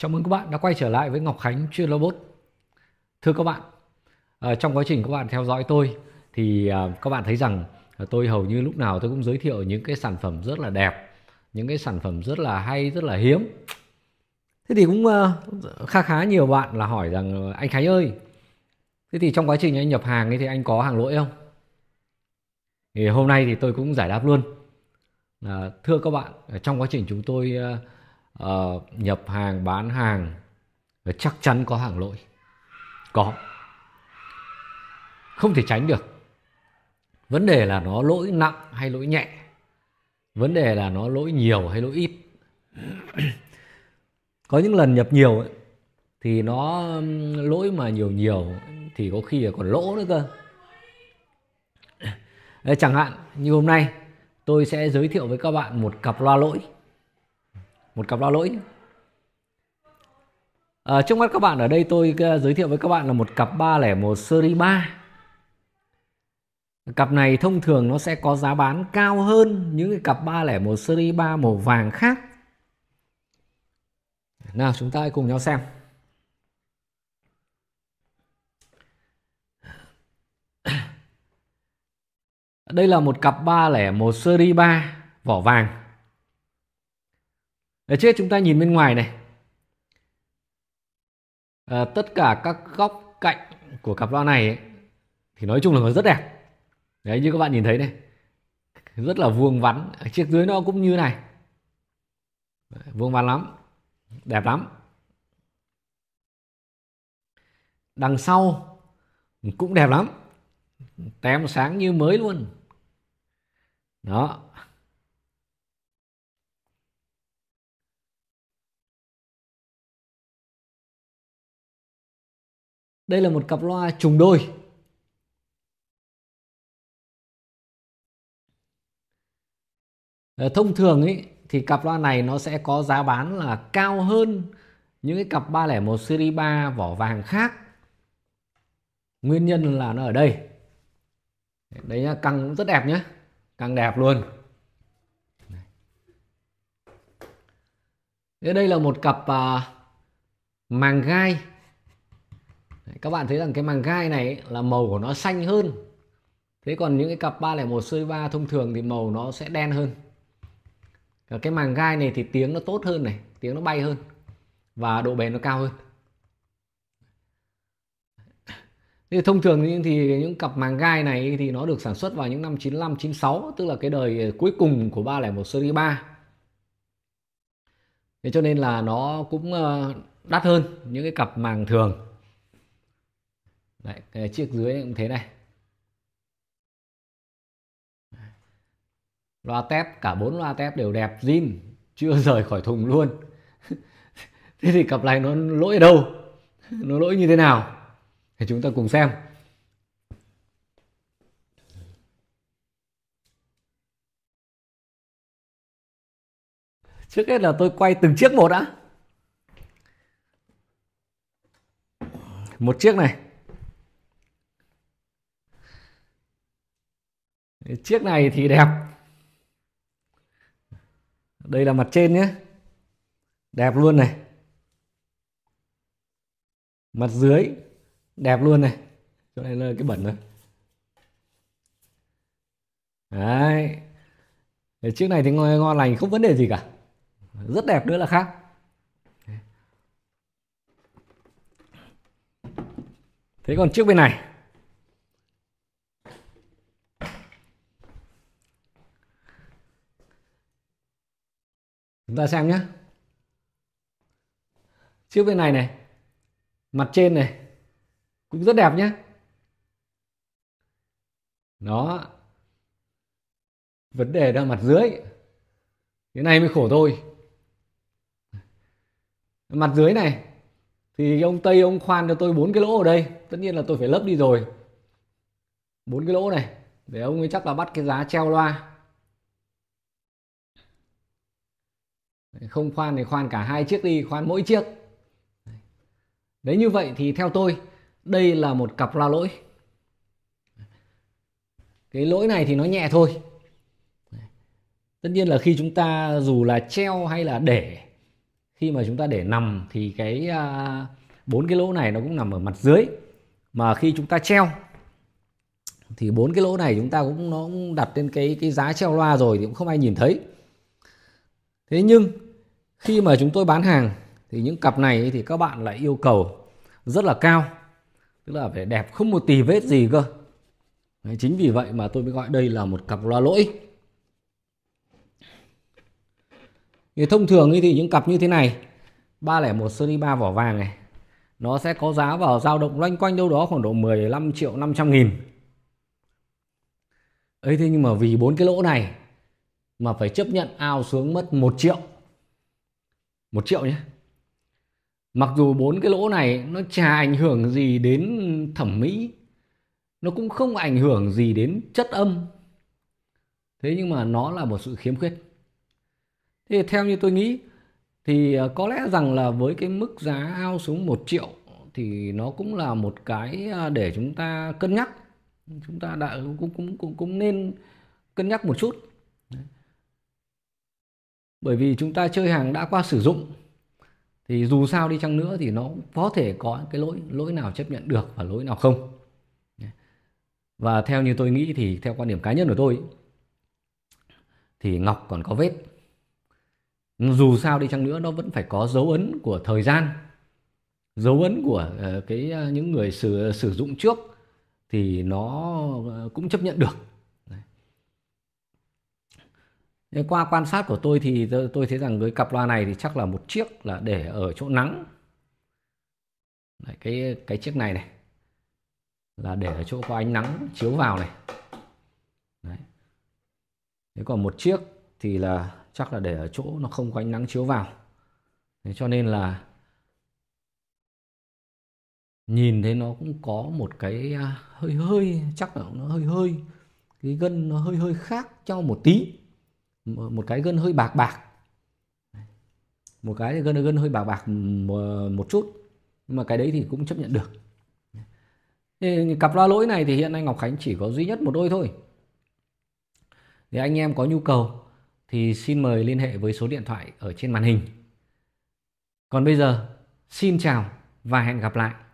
Chào mừng các bạn đã quay trở lại với Ngọc Khánh chuyên robot. Thưa các bạn, ờ, trong quá trình các bạn theo dõi tôi thì ờ, các bạn thấy rằng tôi hầu như lúc nào tôi cũng giới thiệu những cái sản phẩm rất là đẹp, những cái sản phẩm rất là hay, rất là hiếm. Thế thì cũng ờ, khá khá nhiều bạn là hỏi rằng anh Khánh ơi, thế thì trong quá trình anh nhập hàng ấy thì anh có hàng lỗi không? Thì hôm nay thì tôi cũng giải đáp luôn. Thưa các bạn, trong quá trình chúng tôi uh, nhập hàng bán hàng chắc chắn có hàng lỗi có không thể tránh được vấn đề là nó lỗi nặng hay lỗi nhẹ vấn đề là nó lỗi nhiều hay lỗi ít có những lần nhập nhiều ấy, thì nó lỗi mà nhiều nhiều thì có khi là còn lỗ nữa cơ chẳng hạn như hôm nay tôi sẽ giới thiệu với các bạn một cặp loa lỗi một cặp loa lỗi à, trước mắt các bạn ở đây tôi ờ, giới thiệu với các bạn là một cặp 301 series 3 cặp này thông thường nó sẽ có giá bán cao hơn những cái cặp 301 series 3 màu vàng khác nào chúng ta hãy cùng nhau xem Đây là một cặp 301 series 3 vỏ vàng đấy trước chúng ta nhìn bên ngoài này à, tất cả các góc cạnh của cặp loa này ấy, thì nói chung là nó rất đẹp đấy như các bạn nhìn thấy này rất là vuông vắn chiếc dưới nó cũng như này vuông vắn lắm đẹp lắm đằng sau cũng đẹp lắm tem sáng như mới luôn đó Đây là một cặp loa trùng đôi. Ờ, thông thường ấy thì cặp loa này nó sẽ có giá bán là cao hơn những cái cặp 301 series 3 vỏ vàng khác. Nguyên nhân là nó ở đây. Đấy nhá, căng cũng rất đẹp nhé Căng đẹp luôn. đây đây là một cặp à, màng gai các bạn thấy rằng cái màng gai này là màu của nó xanh hơn thế còn những cái cặp 301 C3 thông thường thì màu nó sẽ đen hơn và cái màng gai này thì tiếng nó tốt hơn này tiếng nó bay hơn và độ bền nó cao hơn thì thông thường thì những cặp màng gai này thì nó được sản xuất vào những năm 95 96 tức là cái đời cuối cùng của 301 series 3 thế cho nên là nó cũng ờ, đắt hơn những cái cặp màng thường Đấy, cái chiếc dưới cũng thế này. Loa tép, cả bốn loa tép đều đẹp zin, chưa rời khỏi thùng luôn. thế thì cặp này nó lỗi ở đâu? Nó lỗi như thế nào? Thì chúng ta cùng xem. Trước hết là tôi quay từng chiếc một đã. Một chiếc này. chiếc này thì đẹp đây là mặt trên nhé đẹp luôn này mặt dưới đẹp luôn này chỗ này là cái bẩn rồi đấy Để chiếc này thì ngon, ngon lành không vấn đề gì cả rất đẹp nữa là khác thế còn chiếc bên này ta xem nhé chiếc bên này này mặt trên này cũng rất đẹp nhé đó vấn đề đang mặt dưới cái này mới khổ thôi mặt dưới này thì ông tây ông khoan cho tôi bốn cái lỗ ở đây tất nhiên là tôi phải lấp đi rồi bốn cái lỗ này để ông ấy chắc là bắt cái giá treo loa không khoan thì khoan cả hai chiếc đi khoan mỗi chiếc đấy như vậy thì theo tôi đây là một cặp ra lỗi cái lỗi này thì nó nhẹ thôi tất nhiên là khi chúng ta dù là treo hay là để khi mà chúng ta để nằm thì cái à, bốn cái lỗ này nó cũng nằm ở mặt dưới mà khi chúng ta treo thì bốn cái lỗ này chúng ta cũng nó cũng đặt lên cái cái giá treo loa rồi thì cũng không ai nhìn thấy thế nhưng khi mà chúng tôi bán hàng thì những cặp này thì các bạn lại yêu cầu rất là cao tức là phải đẹp không một tì vết gì cơ Đấy, chính vì vậy mà tôi mới gọi đây là một cặp loa lỗi thì thông thường thì những cặp như thế này 301 series 3 vỏ vàng này nó sẽ có giá vào dao động loanh quanh đâu đó khoảng độ 15 triệu 500 nghìn ấy thế nhưng mà vì bốn cái lỗ này mà phải chấp nhận ao xuống mất 1 triệu một triệu nhé mặc dù bốn cái lỗ này nó chả ảnh hưởng gì đến thẩm mỹ nó cũng không ảnh hưởng gì đến chất âm thế nhưng mà nó là một sự khiếm khuyết Thế theo như tôi nghĩ thì à, có lẽ rằng là với cái mức giá ao xuống một triệu thì nó cũng là một cái à, để chúng ta cân nhắc chúng ta đã cũng cũng cũng, cũng nên cân nhắc một chút bởi vì chúng ta chơi hàng đã qua sử dụng thì dù sao đi chăng nữa thì nó có thể có cái lỗi lỗi nào chấp nhận được và lỗi nào không và theo như tôi nghĩ thì theo quan điểm cá nhân của tôi thì ngọc còn có vết dù sao đi chăng nữa nó vẫn phải có dấu ấn của thời gian dấu ấn của ờ, cái ờ, những người sử sử dụng trước thì nó ờ, cũng chấp nhận được Thế qua quan sát của tôi thì tôi, thấy rằng cái cặp loa này thì chắc là một chiếc là để ở chỗ nắng. Đấy, cái cái chiếc này này là để ở chỗ có ánh nắng chiếu vào này. Đấy. Thế còn một chiếc thì là chắc là để ở chỗ nó không có ánh nắng chiếu vào. Thế cho nên là nhìn thấy nó cũng có một cái à, hơi hơi chắc là nó hơi hơi cái gân nó hơi hơi khác cho một tí một cái gân hơi bạc bạc một cái gân gân hơi bạc bạc một chút nhưng mà cái đấy thì cũng chấp nhận được thì cặp loa lỗi này thì hiện nay Ngọc Khánh chỉ có duy nhất một đôi thôi thì anh em có nhu cầu thì xin mời liên hệ với số điện thoại ở trên màn hình còn bây giờ xin chào và hẹn gặp lại